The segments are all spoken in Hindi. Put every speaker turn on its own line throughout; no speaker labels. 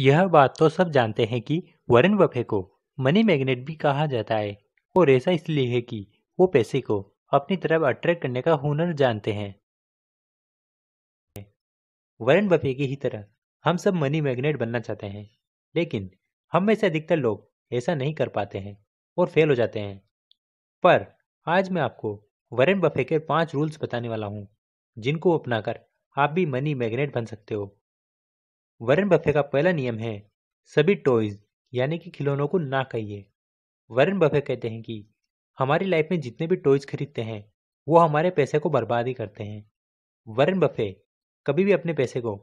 यह बात तो सब जानते हैं कि वॉरेन बफे को मनी मैग्नेट भी कहा जाता है और ऐसा इसलिए है कि वो पैसे को अपनी तरफ अट्रैक्ट करने का हुनर जानते हैं वॉरेन बफे की ही तरह हम सब मनी मैग्नेट बनना चाहते हैं लेकिन हम में से अधिकतर लोग ऐसा नहीं कर पाते हैं और फेल हो जाते हैं पर आज मैं आपको वॉरेन बफे के पांच रूल्स बताने वाला हूं जिनको अपनाकर आप भी मनी मैग्नेट बन सकते हो वरन बफे का पहला नियम है सभी टॉयज यानी कि खिलौनों को ना कहिए वरन बफे कहते हैं कि हमारी लाइफ में जितने भी टॉयज खरीदते हैं वो हमारे पैसे को बर्बाद ही करते हैं वरन बफे कभी भी अपने पैसे को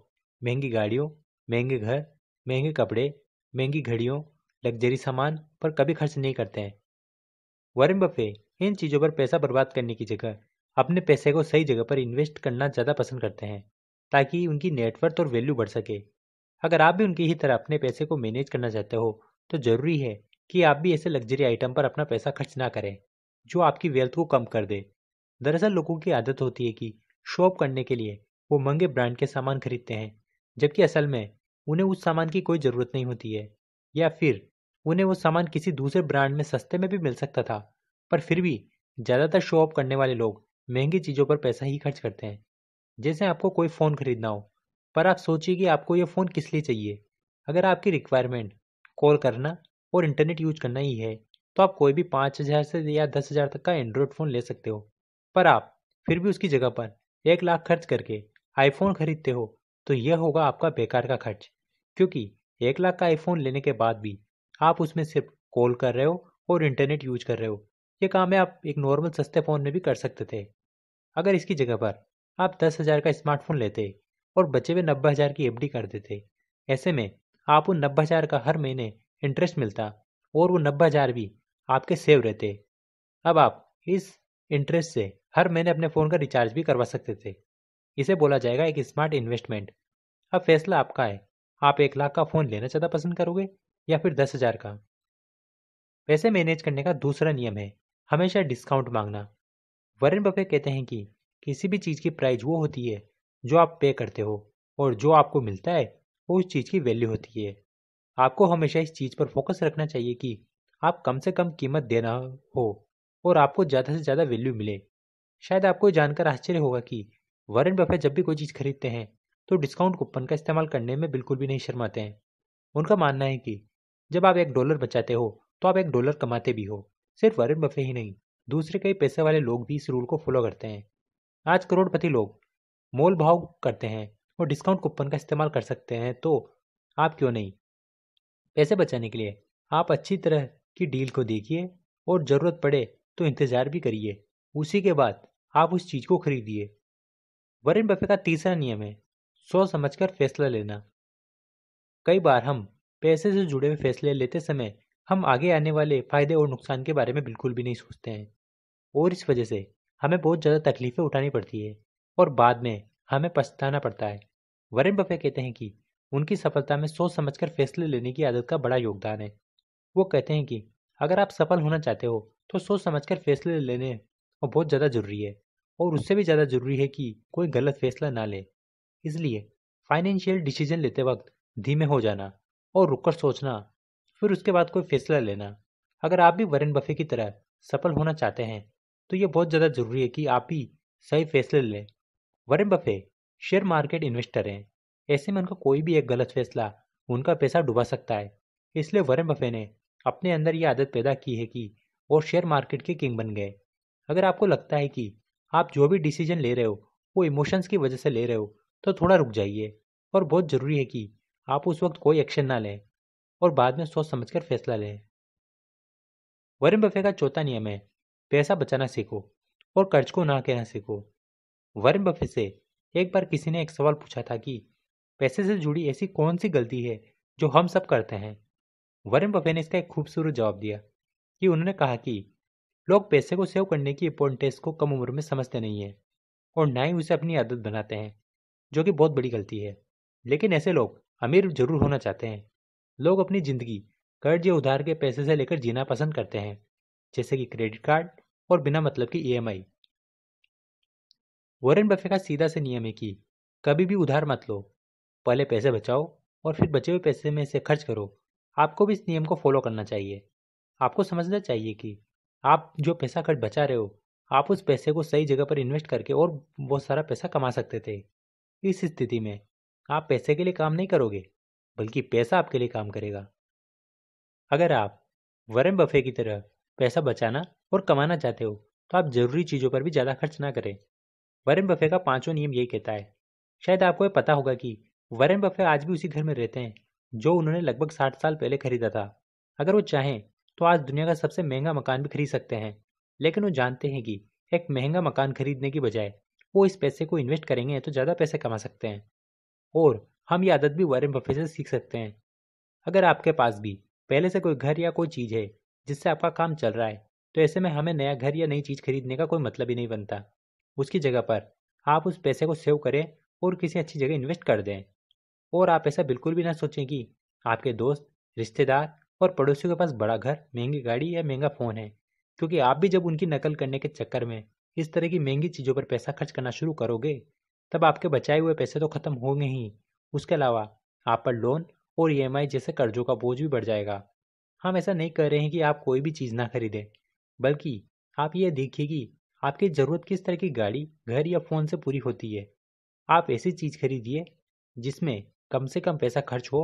महंगी गाड़ियों महंगे घर महंगे कपड़े महंगी घड़ियों लग्जरी सामान पर कभी खर्च नहीं करते हैं वरण बफे इन चीज़ों पर पैसा बर्बाद करने की जगह अपने पैसे को सही जगह पर इन्वेस्ट करना ज़्यादा पसंद करते हैं ताकि उनकी नेटवर्थ और वैल्यू बढ़ सके अगर आप भी उनकी ही तरह अपने पैसे को मैनेज करना चाहते हो तो जरूरी है कि आप भी ऐसे लग्जरी आइटम पर अपना पैसा खर्च ना करें जो आपकी वेल्थ को कम कर दे दरअसल लोगों की आदत होती है कि शॉप करने के लिए वो महंगे ब्रांड के सामान खरीदते हैं जबकि असल में उन्हें उस सामान की कोई ज़रूरत नहीं होती है या फिर उन्हें वो सामान किसी दूसरे ब्रांड में सस्ते में भी मिल सकता था पर फिर भी ज़्यादातर शो करने वाले लोग महंगी चीज़ों पर पैसा ही खर्च करते हैं जैसे आपको कोई फ़ोन खरीदना हो पर आप सोचिए कि आपको ये फ़ोन किस लिए चाहिए अगर आपकी रिक्वायरमेंट कॉल करना और इंटरनेट यूज करना ही है तो आप कोई भी पाँच हज़ार से या दस हज़ार तक का एंड्रॉयड फ़ोन ले सकते हो पर आप फिर भी उसकी जगह पर एक लाख खर्च करके आईफोन खरीदते हो तो यह होगा आपका बेकार का खर्च क्योंकि एक लाख का आईफोन लेने के बाद भी आप उसमें सिर्फ कॉल कर रहे हो और इंटरनेट यूज कर रहे हो ये काम है आप एक नॉर्मल सस्ते फ़ोन में भी कर सकते थे अगर इसकी जगह पर आप दस हज़ार का स्मार्टफोन लेते और बचे हुए नब्बे हज़ार की एफडी करते थे ऐसे में आपको नब्बे हज़ार का हर महीने इंटरेस्ट मिलता और वो नब्बे हज़ार भी आपके सेव रहते अब आप इस इंटरेस्ट से हर महीने अपने फ़ोन का रिचार्ज भी करवा सकते थे इसे बोला जाएगा एक स्मार्ट इन्वेस्टमेंट अब फैसला आपका है आप एक लाख का फ़ोन लेना ज़्यादा पसंद करोगे या फिर दस हज़ार का पैसे मैनेज करने का दूसरा नियम है हमेशा डिस्काउंट मांगना वरेन बफे कहते हैं कि किसी भी चीज़ की प्राइस वो होती है जो आप पे करते हो और जो आपको मिलता है वो उस चीज़ की वैल्यू होती है आपको हमेशा इस चीज़ पर फोकस रखना चाहिए कि आप कम से कम कीमत देना हो और आपको ज़्यादा से ज़्यादा वैल्यू मिले शायद आपको जानकर आश्चर्य होगा कि वारेन बफे जब भी कोई चीज़ खरीदते हैं तो डिस्काउंट कूपन का इस्तेमाल करने में बिल्कुल भी नहीं शर्माते हैं उनका मानना है कि जब आप एक डॉलर बचाते हो तो आप एक डॉलर कमाते भी हो सिर्फ वरण बफे ही नहीं दूसरे कई पैसे वाले लोग भी इस रूल को फॉलो करते हैं आज करोड़पति लोग मोल भाव करते हैं और डिस्काउंट कूपन का इस्तेमाल कर सकते हैं तो आप क्यों नहीं पैसे बचाने के लिए आप अच्छी तरह की डील को देखिए और ज़रूरत पड़े तो इंतज़ार भी करिए उसी के बाद आप उस चीज़ को खरीदिए वरेन बफे का तीसरा नियम है सोच समझकर फैसला लेना कई बार हम पैसे से जुड़े हुए फैसले लेते समय हम आगे आने वाले फ़ायदे और नुकसान के बारे में बिल्कुल भी नहीं सोचते हैं और इस वजह से हमें बहुत ज़्यादा तकलीफ़ें उठानी पड़ती है और बाद में हमें पछताना पड़ता है वरेन बफे कहते हैं कि उनकी सफलता में सोच समझकर फैसले लेने की आदत का बड़ा योगदान है वो कहते हैं कि अगर आप सफल होना चाहते हो तो सोच समझकर फैसले लेने और बहुत ज़्यादा ज़रूरी है और उससे भी ज़्यादा ज़रूरी है कि कोई गलत फैसला ना ले इसलिए फाइनेंशियल डिसीजन लेते वक्त धीमे हो जाना और रुककर सोचना फिर उसके बाद कोई फैसला लेना अगर आप भी वरेन बफे की तरह सफल होना चाहते हैं तो ये बहुत ज़्यादा ज़रूरी है कि आप ही सही फैसले लें Warren Buffett share market investor हैं ऐसे में उनका कोई भी एक गलत फैसला उनका पैसा डुबा सकता है इसलिए वरेन बफे ने अपने अंदर ये आदत पैदा की है कि वो शेयर मार्केट के किंग बन गए अगर आपको लगता है कि आप जो भी डिसीजन ले रहे हो वो इमोशंस की वजह से ले रहे हो तो थोड़ा रुक जाइए और बहुत ज़रूरी है कि आप उस वक्त कोई एक्शन ना लें और बाद में सोच समझ कर फैसला लें वरेन बफे का चौथा नियम है पैसा बचाना सीखो और कर्ज को ना कहना सीखो वर्न बफे से एक बार किसी ने एक सवाल पूछा था कि पैसे से जुड़ी ऐसी कौन सी गलती है जो हम सब करते हैं वर्न बफे ने इसका एक खूबसूरत जवाब दिया कि उन्होंने कहा कि लोग पैसे को सेव करने की इम्पोर्टेंस को कम उम्र में समझते नहीं हैं और ना ही उसे अपनी आदत बनाते हैं जो कि बहुत बड़ी गलती है लेकिन ऐसे लोग अमीर जरूर होना चाहते हैं लोग अपनी ज़िंदगी कर्ज या उधार के पैसे से लेकर जीना पसंद करते हैं जैसे कि क्रेडिट कार्ड और बिना मतलब की ई वॉरेन बफे का सीधा से नियम है कि कभी भी उधार मत लो पहले पैसे बचाओ और फिर बचे हुए पैसे में से खर्च करो आपको भी इस नियम को फॉलो करना चाहिए आपको समझना चाहिए कि आप जो पैसा खर्च बचा रहे हो आप उस पैसे को सही जगह पर इन्वेस्ट करके और बहुत सारा पैसा कमा सकते थे इस स्थिति में आप पैसे के लिए काम नहीं करोगे बल्कि पैसा आपके लिए काम करेगा अगर आप वरम बफे की तरह पैसा बचाना और कमाना चाहते हो तो आप ज़रूरी चीज़ों पर भी ज़्यादा खर्च ना करें वरेन बफे का पांचों नियम यही कहता है शायद आपको यह पता होगा कि वरेन बफे आज भी उसी घर में रहते हैं जो उन्होंने लगभग साठ साल पहले खरीदा था अगर वो चाहें तो आज दुनिया का सबसे महंगा मकान भी खरीद सकते हैं लेकिन वो जानते हैं कि एक महंगा मकान खरीदने की बजाय वो इस पैसे को इन्वेस्ट करेंगे तो ज़्यादा पैसे कमा सकते हैं और हम ये आदत भी वरेन बफे से सीख सकते हैं अगर आपके पास भी पहले से कोई घर या कोई चीज़ है जिससे आपका काम चल रहा है तो ऐसे में हमें नया घर या नई चीज़ खरीदने का कोई मतलब ही नहीं बनता उसकी जगह पर आप उस पैसे को सेव करें और किसी अच्छी जगह इन्वेस्ट कर दें और आप ऐसा बिल्कुल भी ना सोचें कि आपके दोस्त रिश्तेदार और पड़ोसियों के पास बड़ा घर महंगी गाड़ी या महंगा फ़ोन है क्योंकि आप भी जब उनकी नकल करने के चक्कर में इस तरह की महंगी चीज़ों पर पैसा खर्च करना शुरू करोगे तब आपके बचाए हुए पैसे तो खत्म होंगे ही उसके अलावा आप पर लोन और ई जैसे कर्जों का बोझ भी बढ़ जाएगा हम ऐसा नहीं कह रहे हैं कि आप कोई भी चीज़ ना खरीदें बल्कि आप ये देखिए कि आपकी ज़रूरत किस तरह की गाड़ी घर या फ़ोन से पूरी होती है आप ऐसी चीज़ खरीदिए जिसमें कम से कम पैसा खर्च हो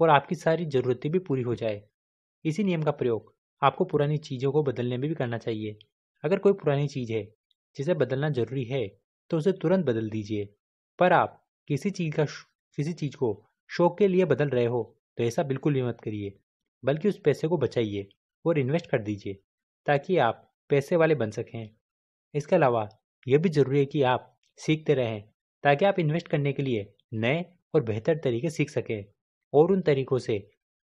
और आपकी सारी ज़रूरतें भी पूरी हो जाए इसी नियम का प्रयोग आपको पुरानी चीज़ों को बदलने में भी करना चाहिए अगर कोई पुरानी चीज़ है जिसे बदलना ज़रूरी है तो उसे तुरंत बदल दीजिए पर आप किसी चीज़ का किसी चीज़ को शौक के लिए बदल रहे हो तो ऐसा बिल्कुल भी मत करिए बल्कि उस पैसे को बचाइए और इन्वेस्ट कर दीजिए ताकि आप पैसे वाले बन सकें इसके अलावा यह भी ज़रूरी है कि आप सीखते रहें ताकि आप इन्वेस्ट करने के लिए नए और बेहतर तरीके सीख सकें और उन तरीकों से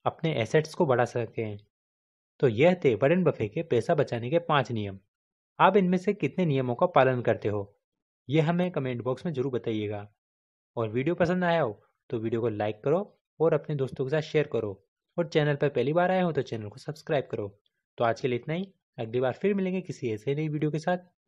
अपने एसेट्स को बढ़ा सकें तो यह थे वरन बफे के पैसा बचाने के पाँच नियम आप इनमें से कितने नियमों का पालन करते हो यह हमें कमेंट बॉक्स में ज़रूर बताइएगा और वीडियो पसंद आया हो तो वीडियो को लाइक करो और अपने दोस्तों के साथ शेयर करो और चैनल पर पहली बार आए हो तो चैनल को सब्सक्राइब करो तो आज के लिए इतना ही अगली बार फिर मिलेंगे किसी ऐसे नई वीडियो के साथ